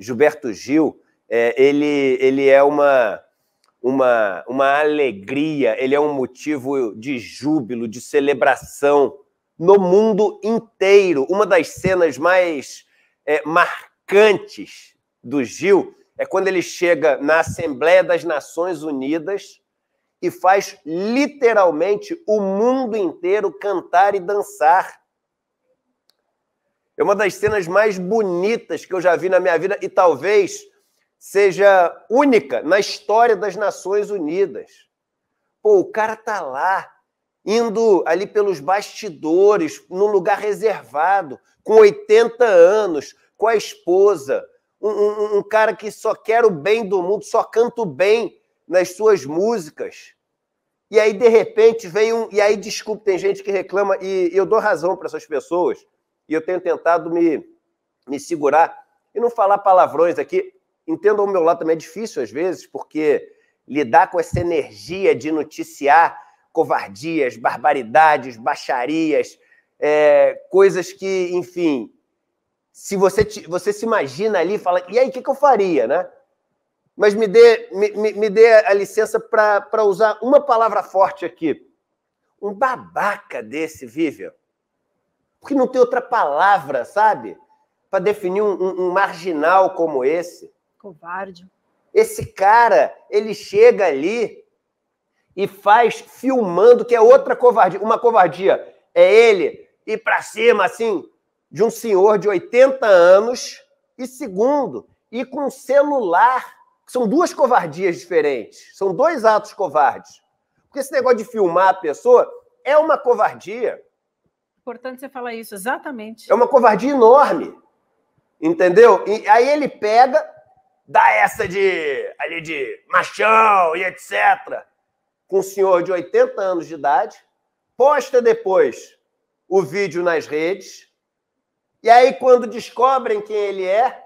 Gilberto Gil, é, ele, ele é uma, uma, uma alegria, ele é um motivo de júbilo, de celebração no mundo inteiro. Uma das cenas mais é, marcantes do Gil é quando ele chega na Assembleia das Nações Unidas e faz literalmente o mundo inteiro cantar e dançar é uma das cenas mais bonitas que eu já vi na minha vida e talvez seja única na história das Nações Unidas. Pô, o cara tá lá, indo ali pelos bastidores, num lugar reservado, com 80 anos, com a esposa, um, um, um cara que só quer o bem do mundo, só canta o bem nas suas músicas. E aí, de repente, vem um. E aí, desculpe, tem gente que reclama, e eu dou razão para essas pessoas e eu tenho tentado me, me segurar e não falar palavrões aqui. Entendam o meu lado também é difícil às vezes, porque lidar com essa energia de noticiar covardias, barbaridades, baixarias, é, coisas que, enfim, se você, te, você se imagina ali e fala, e aí, o que, que, eu faria, né? Mas me dê, me, me dê a licença para usar uma palavra forte aqui. Um babaca desse, Vivian, porque não tem outra palavra, sabe? Para definir um, um, um marginal como esse. Covarde. Esse cara, ele chega ali e faz filmando, que é outra covardia. Uma covardia é ele ir para cima, assim, de um senhor de 80 anos, e segundo, ir com um celular. São duas covardias diferentes. São dois atos covardes. Porque esse negócio de filmar a pessoa é uma covardia. Importante você falar isso, exatamente. É uma covardia enorme. Entendeu? E aí ele pega, dá essa de ali de machão e etc. Com um senhor de 80 anos de idade, posta depois o vídeo nas redes. E aí, quando descobrem quem ele é,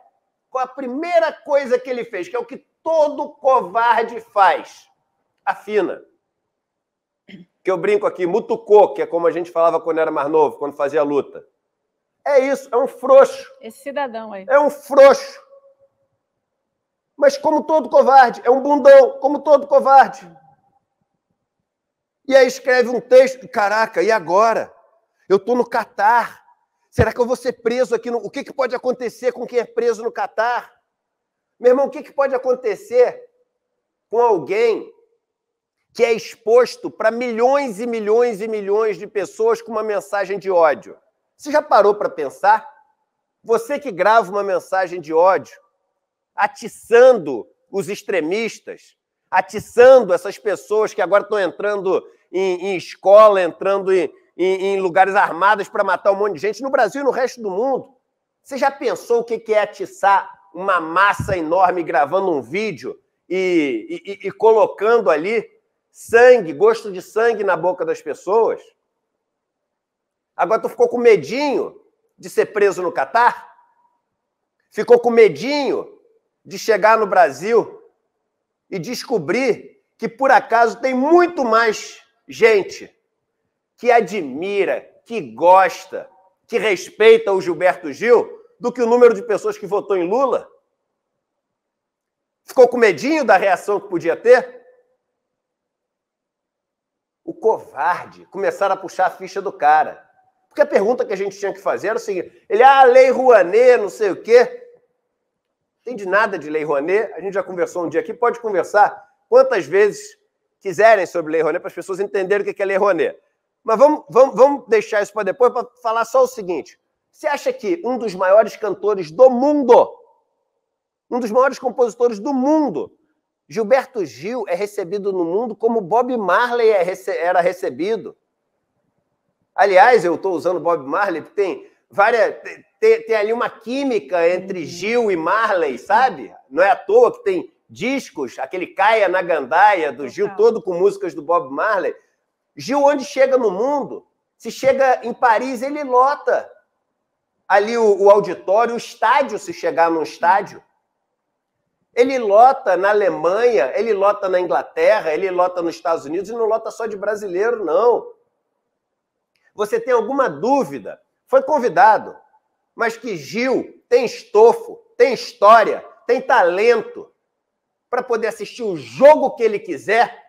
a primeira coisa que ele fez, que é o que todo covarde faz, afina que eu brinco aqui, mutucou, que é como a gente falava quando era mais novo, quando fazia luta. É isso, é um frouxo. Esse cidadão aí. É um frouxo. Mas como todo covarde, é um bundão, como todo covarde. E aí escreve um texto, caraca, e agora? Eu estou no Catar. Será que eu vou ser preso aqui? No... O que, que pode acontecer com quem é preso no Catar? Meu irmão, o que, que pode acontecer com alguém que é exposto para milhões e milhões e milhões de pessoas com uma mensagem de ódio. Você já parou para pensar? Você que grava uma mensagem de ódio, atiçando os extremistas, atiçando essas pessoas que agora estão entrando em, em escola, entrando em, em, em lugares armados para matar um monte de gente no Brasil e no resto do mundo. Você já pensou o que é atiçar uma massa enorme gravando um vídeo e, e, e colocando ali sangue, gosto de sangue na boca das pessoas. Agora tu ficou com medinho de ser preso no Catar? Ficou com medinho de chegar no Brasil e descobrir que por acaso tem muito mais gente que admira, que gosta, que respeita o Gilberto Gil do que o número de pessoas que votou em Lula? Ficou com medinho da reação que podia ter? covarde, começaram a puxar a ficha do cara. Porque a pergunta que a gente tinha que fazer era o seguinte: ele, ah, lei Rouanet, não sei o quê. Entende nada de lei Rouanet, a gente já conversou um dia aqui, pode conversar quantas vezes quiserem sobre lei Rouanet para as pessoas entenderem o que é lei Rouanet. Mas vamos, vamos, vamos deixar isso para depois para falar só o seguinte: você acha que um dos maiores cantores do mundo, um dos maiores compositores do mundo, Gilberto Gil é recebido no mundo como Bob Marley é era recebido. Aliás, eu estou usando Bob Marley, porque tem várias. Tem, tem, ali uma química entre uhum. Gil e Marley, sabe? Não é à toa que tem discos, aquele Caia na Gandaia do Gil, todo com músicas do Bob Marley. Gil, onde chega no mundo, se chega em Paris, ele lota ali o, o auditório, o estádio, se chegar num estádio. Ele lota na Alemanha, ele lota na Inglaterra, ele lota nos Estados Unidos e não lota só de brasileiro, não. Você tem alguma dúvida? Foi convidado, mas que Gil tem estofo, tem história, tem talento para poder assistir o jogo que ele quiser,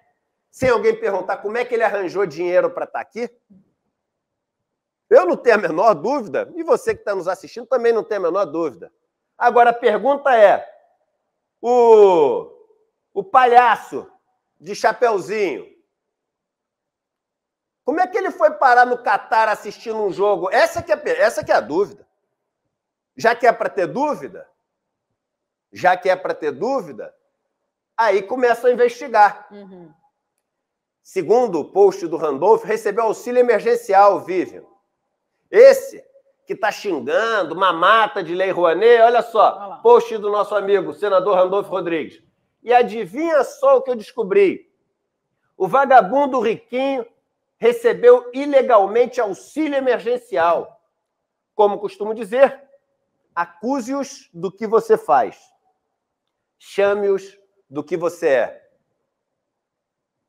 sem alguém perguntar como é que ele arranjou dinheiro para estar tá aqui? Eu não tenho a menor dúvida, e você que está nos assistindo também não tem a menor dúvida. Agora a pergunta é: o, o palhaço de Chapeuzinho. Como é que ele foi parar no Catar assistindo um jogo? Essa que é, essa que é a dúvida. Já que é para ter dúvida, já que é para ter dúvida, aí começa a investigar. Uhum. Segundo o post do Randolph, recebeu auxílio emergencial, Vivian. Esse que está xingando, uma mata de Lei Rouanet, olha só, post do nosso amigo, senador Randolfo Rodrigues. E adivinha só o que eu descobri? O vagabundo riquinho recebeu ilegalmente auxílio emergencial. Como costumo dizer, acuse-os do que você faz. Chame-os do que você é.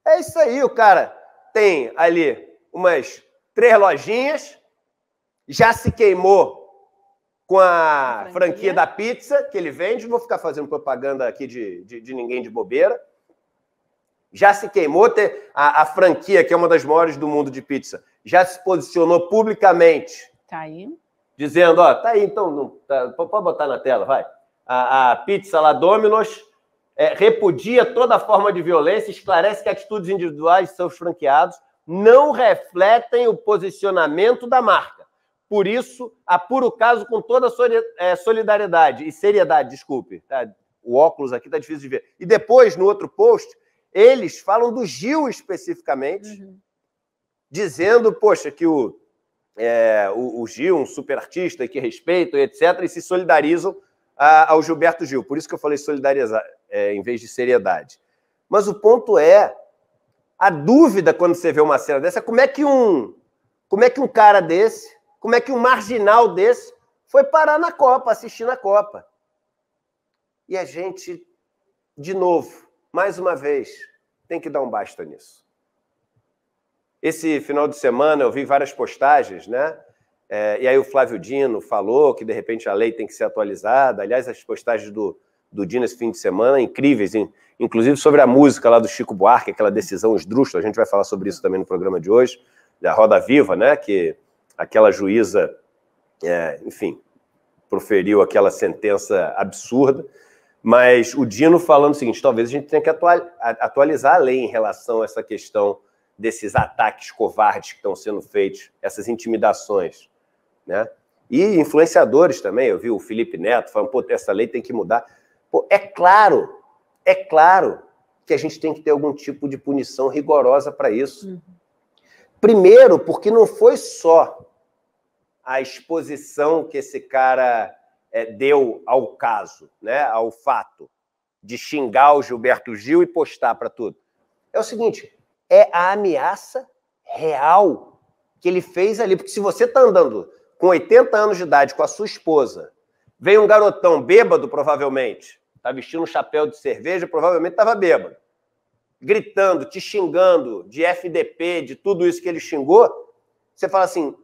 É isso aí, o cara tem ali umas três lojinhas, já se queimou com a, franquia. franquia. da pizza que ele vende. Não vou ficar fazendo propaganda aqui de, de, de ninguém de bobeira. Já se queimou a, a, franquia, que é uma das maiores do mundo de pizza, já se posicionou publicamente. Tá aí. Dizendo, ó, tá aí, então, não, tá, pode botar na tela, vai. A, a pizza lá, Domino's, é, repudia toda forma de violência, esclarece que atitudes individuais de seus franqueados não refletem o posicionamento da marca. Por isso, apuro o caso com toda a é, solidariedade e seriedade, desculpe. Tá? O óculos aqui está difícil de ver. E depois, no outro post, eles falam do Gil especificamente, uhum. dizendo, poxa, que o, é, o, o, Gil, um super artista que respeito, etc., e se solidarizam a, ao Gilberto Gil. Por isso que eu falei solidarizar é, em vez de seriedade. Mas o ponto é, a dúvida quando você vê uma cena dessa, é como é que um, como é que um cara desse como é que um marginal desse foi parar na Copa, assistir na Copa? E a gente, de novo, mais uma vez, tem que dar um basta nisso. Esse final de semana eu vi várias postagens, né? É, e aí o Flávio Dino falou que de repente a lei tem que ser atualizada. Aliás, as postagens do, do Dino esse fim de semana incríveis, inclusive sobre a música lá do Chico Buarque, aquela decisão esdrúxula. A gente vai falar sobre isso também no programa de hoje, da Roda Viva, né? Que aquela juíza, é, enfim, proferiu aquela sentença absurda. Mas o Dino falando o seguinte: talvez a gente tenha que atualizar a lei em relação a essa questão desses ataques covardes que estão sendo feitos, essas intimidações, né? E influenciadores também, eu vi o Felipe Neto falando, pô, essa lei tem que mudar. Pô, é claro, é claro que a gente tem que ter algum tipo de punição rigorosa para isso. Uhum. Primeiro, porque não foi só a exposição que esse cara é, deu ao caso, né, ao fato de xingar o Gilberto Gil e postar para tudo. É o seguinte, é a ameaça real que ele fez ali, porque se você está andando com 80 anos de idade com a sua esposa, vem um garotão bêbado provavelmente, está vestindo um chapéu de cerveja, provavelmente estava bêbado, gritando, te xingando de FDP, de tudo isso que ele xingou, você fala assim,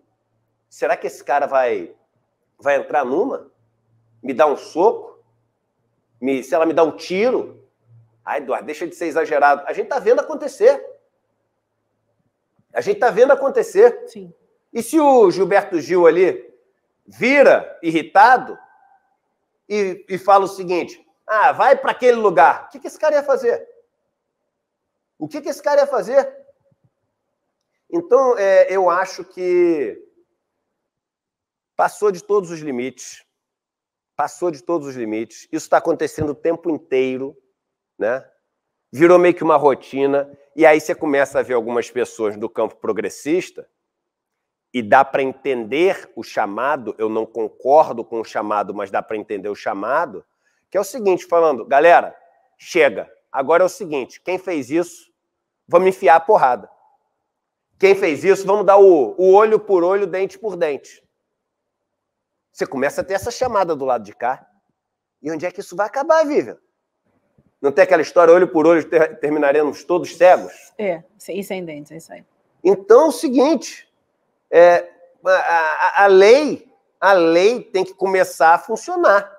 será que esse cara vai vai entrar numa? Me dá um soco? Me, se ela me dá um tiro? Ai, Eduardo, deixa de ser exagerado. A gente está vendo acontecer. A gente está vendo acontecer. Sim. E se o Gilberto Gil ali vira irritado e, e fala o seguinte: ah, vai para aquele lugar. O que, que esse cara ia fazer? O que, que esse cara ia fazer? Então, é, eu acho que Passou de todos os limites. Passou de todos os limites. Isso está acontecendo o tempo inteiro, né? Virou meio que uma rotina. E aí você começa a ver algumas pessoas do campo progressista e dá para entender o chamado. Eu não concordo com o chamado, mas dá para entender o chamado. Que é o seguinte, falando, galera, chega. Agora é o seguinte: quem fez isso, vamos enfiar a porrada. Quem fez isso, vamos dar o, o olho por olho, dente por dente. Você começa a ter essa chamada do lado de cá. E onde é que isso vai acabar, Vivian? Não tem aquela história, olho por olho, ter, terminaremos todos cegos? É, isso sem dentes, é isso aí. Então, é o seguinte, é, a, a, a lei, a lei tem que começar a funcionar.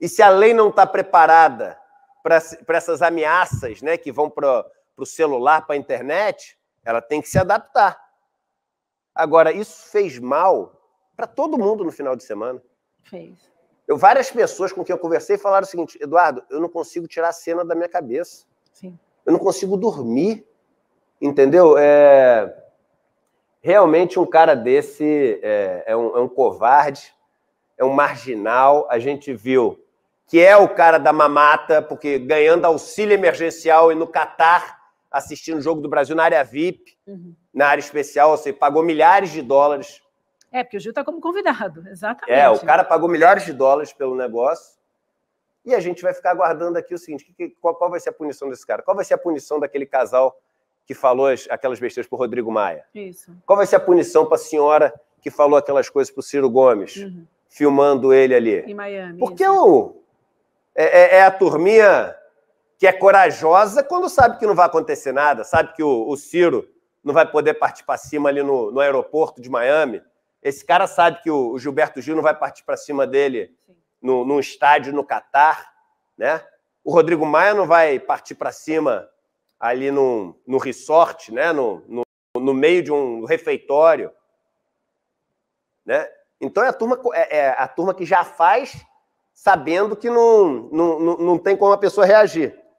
E se a lei não está preparada para essas ameaças né, que vão para o celular, para a internet, ela tem que se adaptar. Agora, isso fez mal para todo mundo no final de semana. Fez. Eu, várias pessoas com quem eu conversei falaram o seguinte: Eduardo, eu não consigo tirar a cena da minha cabeça. Sim. Eu não consigo dormir. Entendeu? É... Realmente, um cara desse é, é, um, é um covarde, é um marginal. A gente viu que é o cara da mamata, porque ganhando auxílio emergencial e no Catar assistindo o jogo do Brasil na área VIP, uhum. na área especial, você pagou milhares de dólares é, porque o Gil está como convidado, exatamente. É, o cara pagou milhares de dólares pelo negócio e a gente vai ficar aguardando aqui o seguinte: que, qual, qual, vai ser a punição desse cara? Qual vai ser a punição daquele casal que falou as, aquelas besteiras para Rodrigo Maia? Isso. Qual vai ser a punição para a senhora que falou aquelas coisas para o Ciro Gomes, uhum. filmando ele ali? Em Miami. Porque isso. o, é, é, é, a turminha que é corajosa quando sabe que não vai acontecer nada, sabe que o, o Ciro não vai poder partir para cima ali no, no aeroporto de Miami esse cara sabe que o, Gilberto Gil não vai partir para cima dele no, num estádio no Catar, né? O Rodrigo Maia não vai partir para cima ali no, no resort, né? No, no, no meio de um refeitório, né? Então é a turma, é, é a turma que já faz sabendo que não, não, não tem como a pessoa reagir.